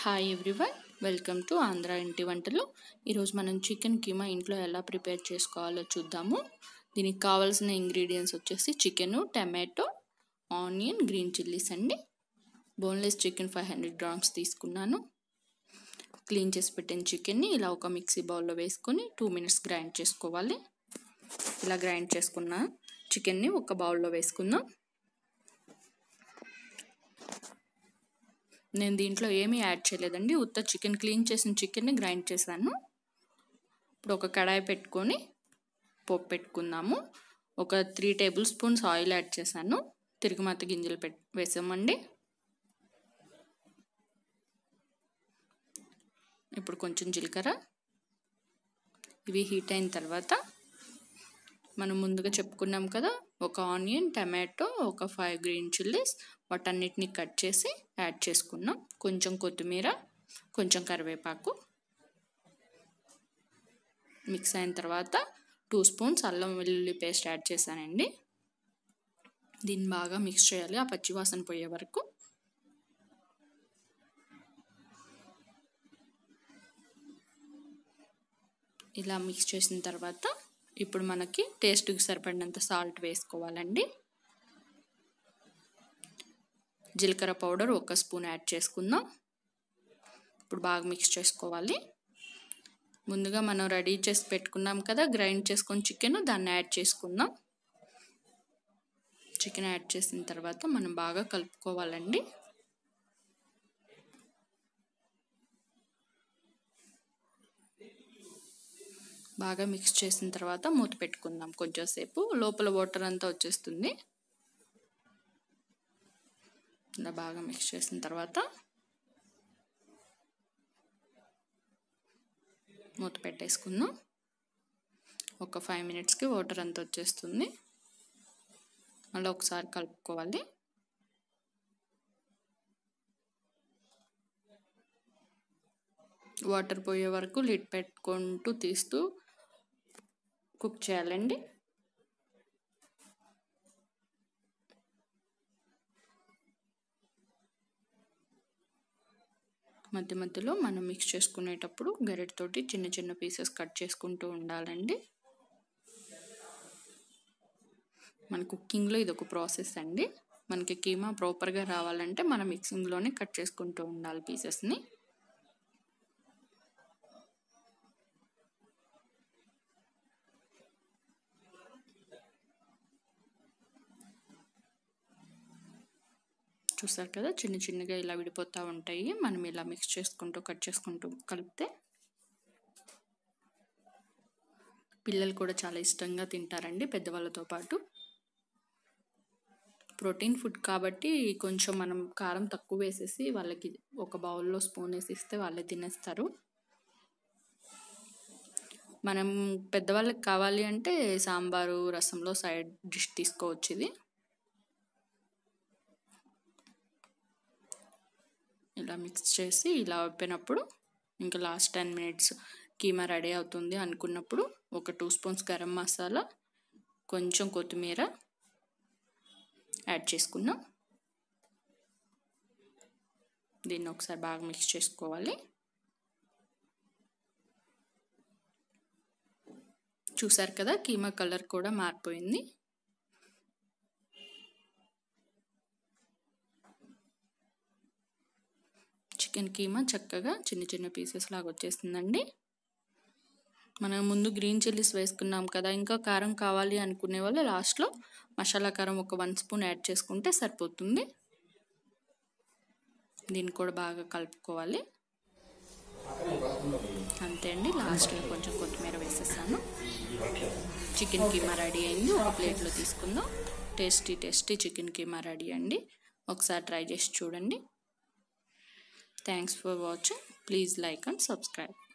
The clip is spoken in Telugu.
Hi everyone welcome to Andhra ఇంటి వంటలు ఈరోజు మనం చికెన్ కీమా ఇంట్లో ఎలా ప్రిపేర్ చేసుకోవాలో చూద్దాము దీనికి కావాల్సిన ఇంగ్రీడియంట్స్ వచ్చేసి chicken tomato onion green chillies అండి boneless chicken five hundred grams తీసుకున్నాను క్లీన్ చేసి పెట్టిన చికెన్ని ఇలా ఒక మిక్సీ బౌల్లో వేసుకొని టూ మినిట్స్ గ్రైండ్ చేసుకోవాలి ఇలా గ్రైండ్ చేసుకున్న చికెన్ని ఒక బౌల్లో వేసుకుందాం నేను దీంట్లో ఏమీ యాడ్ చేయలేదండి ఉత్త చికెన్ క్లీన్ చేసిన చికెన్ని గ్రైండ్ చేశాను ఇప్పుడు ఒక కడాయి పెట్టుకొని పప్పు పెట్టుకుందాము ఒక three tablespoons oil add చేశాను తిరుగుమాత గింజలు పెట్ వేసామండి ఇప్పుడు కొంచెం జీలకర్ర ఇవి హీట్ అయిన తర్వాత మనం ముందుగా చెప్పుకున్నాం కదా ఒక ఆనియన్ టమాటో ఒక ఫైవ్ గ్రీన్ చిల్లీస్ వాటన్నిటిని కట్ చేసి యాడ్ చేసుకున్నాం కొంచెం కొత్తిమీర కొంచెం కరివేపాకు మిక్స్ అయిన తర్వాత టూ స్పూన్స్ అల్లం వెల్లుల్లి పేస్ట్ యాడ్ చేశానండి దీన్ని బాగా మిక్స్ చేయాలి ఆ పచ్చివాసన పోయే వరకు ఇలా మిక్స్ చేసిన తర్వాత ఇప్పుడు మనకి టేస్ట్కి సరిపడినంత సాల్ట్ వేసుకోవాలండి జీలకర్ర పౌడర్ ఒక స్పూన్ యాడ్ చేసుకుందాం ఇప్పుడు బాగా మిక్స్ చేసుకోవాలి ముందుగా మనం రెడీ చేసి పెట్టుకున్నాం కదా గ్రైండ్ చేసుకొని చికెన్ దాన్ని యాడ్ చేసుకుందాం చికెన్ యాడ్ చేసిన తర్వాత మనం బాగా కలుపుకోవాలండి బాగా మిక్స్ చేసిన తర్వాత మూత పెట్టుకుందాం కొంచెంసేపు లోపల వాటర్ అంతా వచ్చేస్తుంది ఇలా బాగా మిక్స్ చేసిన తర్వాత మూత పెట్టేసుకుందాం ఒక ఫైవ్ మినిట్స్కి వాటర్ అంతా వచ్చేస్తుంది మళ్ళీ ఒకసారి కలుపుకోవాలి వాటర్ పోయే వరకు లిడ్ పెట్టుకుంటూ తీస్తూ కుక్ చేయాలండి మధ్య మధ్యలో మనం మిక్స్ చేసుకునేటప్పుడు గరిటతోటి చిన్న చిన్న పీసెస్ కట్ చేసుకుంటూ ఉండాలండి మన కుకింగ్లో ఇది ఒక ప్రాసెస్ అండి మనకి కీమా ప్రాపర్గా రావాలంటే మన మిక్సింగ్లోనే కట్ చేసుకుంటూ ఉండాలి పీసెస్ని చూసారు కదా చిన్న చిన్నగా ఇలా విడిపోతూ ఉంటాయి మనం ఇలా మిక్స్ చేసుకుంటూ కట్ చేసుకుంటూ కలిపితే పిల్లలు కూడా చాలా ఇష్టంగా తింటారండి పెద్దవాళ్ళతో పాటు ప్రోటీన్ ఫుడ్ కాబట్టి కొంచెం మనం కారం తక్కువ వేసేసి వాళ్ళకి ఒక బౌల్లో స్పూన్ వేసి ఇస్తే వాళ్ళే తినేస్తారు మనం పెద్దవాళ్ళకి కావాలి అంటే సాంబారు రసంలో సైడ్ డిష్ తీసుకోవచ్చు ఇది ఇలా మిక్స్ చేసి ఇలా అయిపోయినప్పుడు ఇంకా last ten minutes keema ready అవుతుంది అనుకున్నప్పుడు ఒక టూ స్పూన్స్ గరం మసాలా కొంచెం కొత్తిమీర యాడ్ చేసుకున్నాం దీన్ని ఒకసారి బాగా మిక్స్ చేసుకోవాలి చూసారు కదా కీమా కలర్ కూడా మారిపోయింది చికెన్ కీమా చక్కగా చిన్న చిన్న పీసెస్ లాగా వచ్చేస్తుందండి మనం ముందు గ్రీన్ చిల్లీస్ వేసుకున్నాం కదా ఇంకా కారం కావాలి అనుకునే వాళ్ళు లాస్ట్లో మసాలా కారం ఒక వన్ స్పూన్ యాడ్ చేసుకుంటే సరిపోతుంది దీన్ని కూడా బాగా కలుపుకోవాలి అంతే అండి లాస్ట్లో కొంచెం కొత్తిమీర వేసేసాను చికెన్ కీమా రెడీ అయింది ఒక ప్లేట్లో తీసుకుందాం tasty tasty chicken keema ready అండి ఒకసారి ట్రై చేసి చూడండి Thanks for watching. Please like and subscribe.